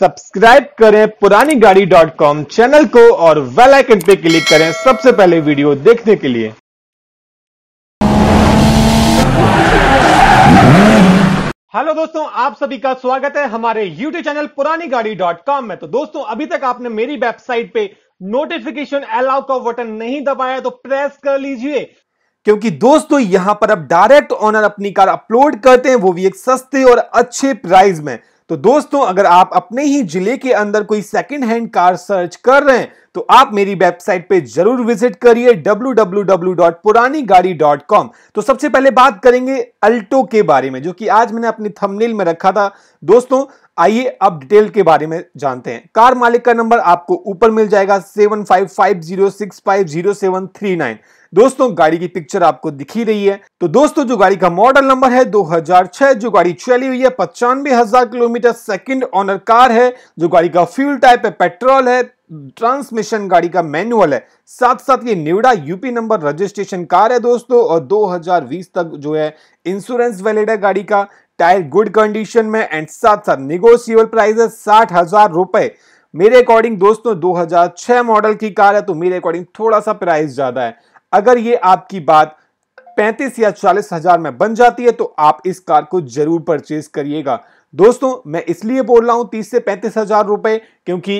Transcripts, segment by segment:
subscribe करें पुरानी गाड़ी डॉट कॉम चैनल को और वेल आइकन पे क्लिक करें सबसे पहले वीडियो देखने के लिए हेलो दोस्तों आप सभी का स्वागत है हमारे यूट्यूब चैनल पुरानी गाड़ी डॉट कॉम में तो दोस्तों अभी तक आपने मेरी वेबसाइट पे नोटिफिकेशन अलाउ का बटन नहीं दबाया तो प्रेस कर लीजिए क्योंकि दोस्तों यहां पर आप डायरेक्ट ऑनर अपनी कार अपलोड करते हैं वो भी एक सस्ते और अच्छे प्राइस में तो दोस्तों अगर आप अपने ही जिले के अंदर कोई सेकंड हैंड कार सर्च कर रहे हैं तो आप मेरी वेबसाइट पे जरूर विजिट करिए डब्ल्यू तो सबसे पहले बात करेंगे अल्टो के बारे में जो कि आज मैंने अपने थंबनेल में रखा था दोस्तों आइए अब डिटेल के बारे में जानते हैं कार मालिक का नंबर आपको ऊपर मिल जाएगा seven five five zero six five zero seven three nine दोस्तों गाड़ी की पिक्चर आपको दिखी रही है तो दोस्तों जो गाड़ी का मॉडल नंबर है 2006 जो गाड़ी चली हुई है पचानवे हजार किलोमीटर सेकंड ऑनर कार है जो गाड़ी का फ्यूल टाइप है पेट्रोल है ट्रांसमिशन गाड़ी का मैनुअल है साथ साथ ये निवड़ा यूपी नंबर रजिस्ट्रेशन कार है दोस्तों और 2020 तक जो है इंश्योरेंस वैलिड है गाड़ी का टायर गुड कंडीशन में एंड साथ साथ निगोशियबल प्राइस है साठ हजार रुपए मेरे अकॉर्डिंग दोस्तों 2006 मॉडल की कार है तो मेरे अकॉर्डिंग थोड़ा सा प्राइस ज्यादा है अगर ये आपकी बात 35 या चालीस हजार में बन जाती है तो आप इस कार को जरूर परचेज करिएगा दोस्तों मैं इसलिए बोल रहा हूं तीस से पैंतीस हजार रुपए क्योंकि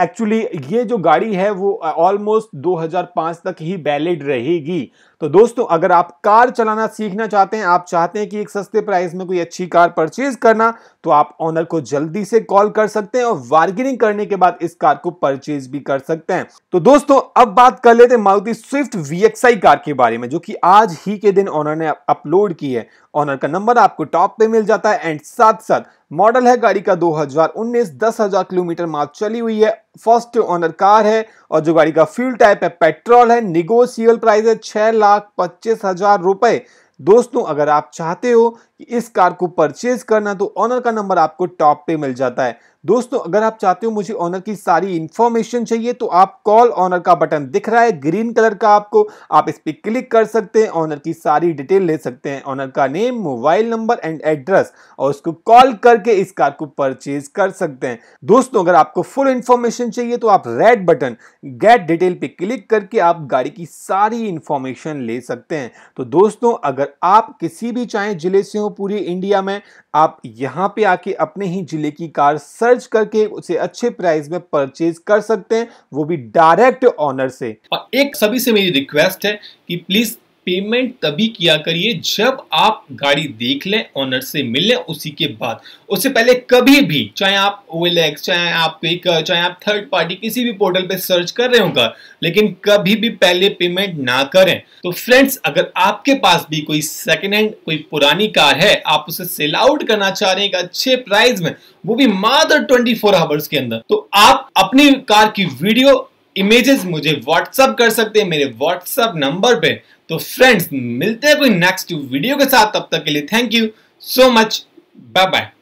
एक्चुअली ये जो गाड़ी है वो ऑलमोस्ट 2005 तक ही वैलिड रहेगी तो दोस्तों अगर आप कार चलाना सीखना चाहते हैं आप चाहते हैं कि एक सस्ते प्राइस में कोई अच्छी कार परचेज करना तो आप ऑनर को जल्दी से कॉल कर सकते हैं और बार्गेनिंग करने के बाद इस कार को परचेज भी कर सकते हैं तो दोस्तों अब बात कर लेते हैं मारुति स्विफ्ट वीएक्सआई कार के बारे में जो कि आज ही के दिन ऑनर ने अपलोड की है ऑनर का नंबर आपको टॉप पे मिल जाता है एंड साथ साथ मॉडल है गाड़ी का 2019 10000 किलोमीटर मार्क चली हुई है फर्स्ट ऑनर कार है और जो गाड़ी का फ्यूल टाइप है पेट्रोल है निगोशियल प्राइस है छह लाख पच्चीस हजार रुपए दोस्तों अगर आप चाहते हो कि इस कार को परचेज करना तो ऑनर का नंबर आपको टॉप पे मिल जाता है दोस्तों अगर आप चाहते हो मुझे ऑनर की सारी इंफॉर्मेशन चाहिए तो आप कॉल ऑनर का बटन दिख रहा है ग्रीन कलर का आपको आप इस पर क्लिक कर सकते हैं ऑनर की सारी डिटेल ले सकते हैं ऑनर का name mobile number and address और उसको कॉल करके इस कार को परचेज कर सकते हैं दोस्तों अगर आपको फुल इंफॉर्मेशन चाहिए तो आप रेड बटन गेट डिटेल पे क्लिक करके आप गाड़ी की सारी इंफॉर्मेशन ले सकते हैं तो दोस्तों अगर आप किसी भी चाहे जिले से हो पूरे इंडिया में आप यहाँ पे आके अपने ही जिले की कार सर्च सर्च करके उसे अच्छे प्राइस में परचेज कर सकते हैं वो भी डायरेक्ट ऑनर से और एक सभी से मेरी रिक्वेस्ट है कि प्लीज पेमेंट तभी किया करिए जब आप गाड़ी देख लें ऑनर से मिल लें उसी के बाद उससे पहले कभी भी चाहे आप ओएलएक्स चाहे आप पिक चाहे आप थर्ड पार्टी किसी भी पोर्टल पे सर्च कर रहे होगा लेकिन कभी भी पहले पेमेंट ना करें तो फ्रेंड्स अगर आपके पास भी कोई सेकेंड हैंड कोई पुरानी कार है आप उसे सेल आउट करना चाह रहे हैं एक अच्छे प्राइस में वो भी मात्र ट्वेंटी फोर आवर्स के अंदर तो आप अपनी कार की वीडियो इमेजेस मुझे व्हाट्सअप कर सकते हैं मेरे व्हाट्सअप नंबर पे तो फ्रेंड्स मिलते हैं कोई नेक्स्ट वीडियो के साथ तब तक के लिए thank you so much bye bye